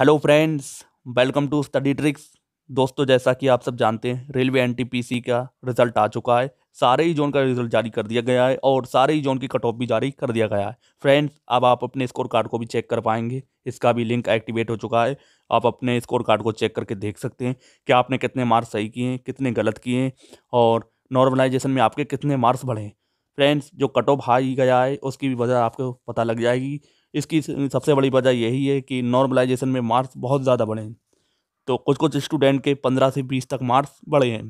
hello friends welcome to study tricks दोस्तों जैसा कि आप सब जानते हैं रेलवे एनटीपीसी का रिजल्ट आ चुका है सारे ही जोन का रिजल्ट जारी कर दिया गया है और सारे ही जोन की कट ऑफ भी जारी कर दिया गया है फ्रेंड्स अब आप अपने स्कोर कार्ड को भी चेक कर पाएंगे इसका भी लिंक एक्टिवेट हो चुका है आप अपने स्कोर कार्ड को चेक करके देख सकते हैं कि आपने कितने मार्क्स सही किए हैं कितने गलत किए हैं और नॉर्मलाइजेशन में आपके कितने मार्क्स बढ़े फ्रेंड्स जो कट ऑफ हाई गया है उसकी भी वजह आपको पता लग जाएगी इसकी सबसे बड़ी वजह यही है कि नॉर्मलाइजेशन में मार्क्स बहुत ज़्यादा बढ़े हैं तो कुछ कुछ स्टूडेंट के पंद्रह से बीस तक मार्क्स बढ़े हैं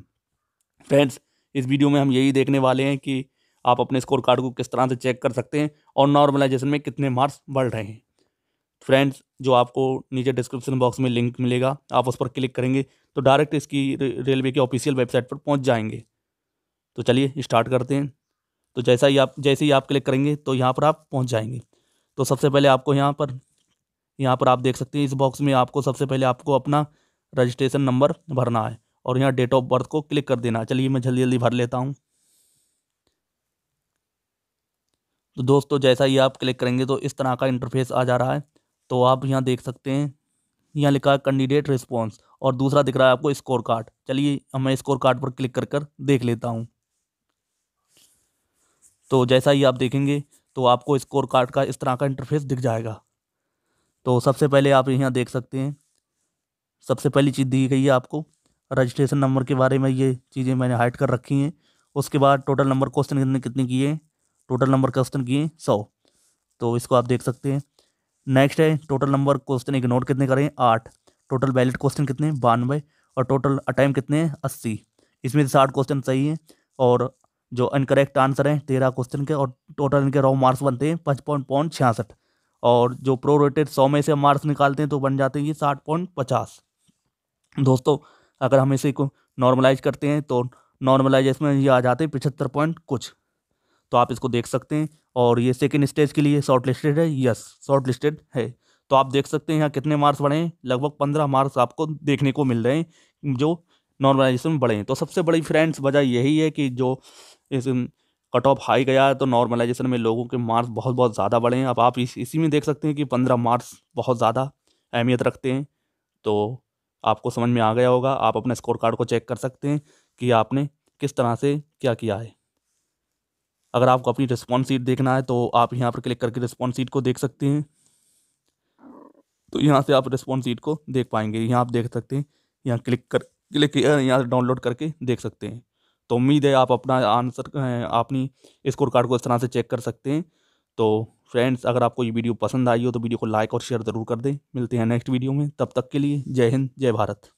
फ्रेंड्स इस वीडियो में हम यही देखने वाले हैं कि आप अपने स्कोर कार्ड को किस तरह से चेक कर सकते हैं और नॉर्मलाइजेशन में कितने मार्क्स बढ़ रहे हैं फ्रेंड्स जो आपको नीचे डिस्क्रिप्शन बॉक्स में लिंक मिलेगा आप उस पर क्लिक करेंगे तो डायरेक्ट इसकी रेलवे की ऑफिशियल वेबसाइट पर पहुंच जाएंगे तो चलिए स्टार्ट करते हैं तो जैसा ही आप जैसे ही आप क्लिक करेंगे तो यहाँ पर आप पहुँच जाएंगे तो सबसे पहले आपको यहाँ पर यहाँ पर आप देख सकते हैं इस बॉक्स में आपको सबसे पहले आपको अपना रजिस्ट्रेशन नंबर भरना है और यहाँ डेट ऑफ बर्थ को क्लिक कर देना चलिए मैं जल्दी जल्दी भर लेता हूँ तो दोस्तों जैसा ही आप क्लिक करेंगे तो इस तरह का इंटरफेस आ जा रहा है तो आप यहाँ देख सकते हैं यहाँ लिखा है कैंडिडेट रिस्पॉन्स और दूसरा दिख रहा है आपको स्कोर कार्ड चलिए मैं स्कोर कार्ड पर क्लिक कर कर देख लेता हूँ तो जैसा ही आप देखेंगे तो आपको स्कोर कार्ड का इस तरह का इंटरफेस दिख जाएगा तो सबसे पहले आप यहाँ देख सकते हैं सबसे पहली चीज़ दी गई है आपको रजिस्ट्रेशन नंबर के बारे में ये चीज़ें मैंने हाइड कर रखी हैं उसके बाद टोटल नंबर क्वेश्चन कितने कितने किए टोटल नंबर क्वेश्चन किए सौ तो इसको आप देख सकते हैं नेक्स्ट है टोटल नंबर क्वेश्चन इग्नोर कितने करें आठ टोटल वैलिड क्वेश्चन कितने बानवे और टोटल अटैम्प कितने हैं अस्सी इसमें से साठ क्वेश्चन सही हैं और जो इनकरेक्ट आंसर हैं तेरह क्वेश्चन के और टोटल इनके रॉ मार्क्स बनते हैं पाँच पॉइंट पॉइंट छियासठ और जो प्रो रोटेड सौ में से मार्क्स निकालते हैं तो बन जाते हैं ये साठ पॉइंट पचास दोस्तों अगर हम इसे को नॉर्मलाइज करते हैं तो नॉर्मलाइजेशन में ये आ जाते हैं पिछहत्तर पॉइंट कुछ तो आप इसको देख सकते हैं और ये सेकेंड स्टेज के लिए शॉर्ट लिस्टेड है यस शॉर्ट लिस्टेड है तो आप देख सकते हैं यहाँ कितने मार्क्स बढ़े हैं लगभग पंद्रह मार्क्स आपको देखने को मिल रहे हैं जो नॉर्मलाइजेशन बढ़े हैं तो सबसे बड़ी फ्रेंड्स वजह यही है कि जो इस कट ऑफ हाई गया है तो नॉर्मलाइजेशन में लोगों के मार्क्स बहुत बहुत ज़्यादा बढ़े हैं अब आप इस इसी में देख सकते हैं कि पंद्रह मार्क्स बहुत ज़्यादा अहमियत रखते हैं तो आपको समझ में आ गया होगा आप अपने स्कोर कार्ड को चेक कर सकते हैं कि आपने किस तरह से क्या किया है अगर आपको अपनी रिस्पॉन्स सीट देखना है तो आप यहाँ पर क्लिक करके रिस्पॉन्स सीट को देख सकते हैं तो यहाँ से आप रिस्पॉन्स सीट को देख पाएंगे यहाँ आप देख सकते हैं यहाँ क्लिक कर क्लिक यहाँ डाउनलोड करके देख सकते हैं तो उम्मीद है आप अपना आंसर अपनी स्कोर कार्ड को इस तरह से चेक कर सकते हैं तो फ्रेंड्स अगर आपको ये वीडियो पसंद आई हो तो वीडियो को लाइक और शेयर ज़रूर कर दें मिलते हैं नेक्स्ट वीडियो में तब तक के लिए जय हिंद जय भारत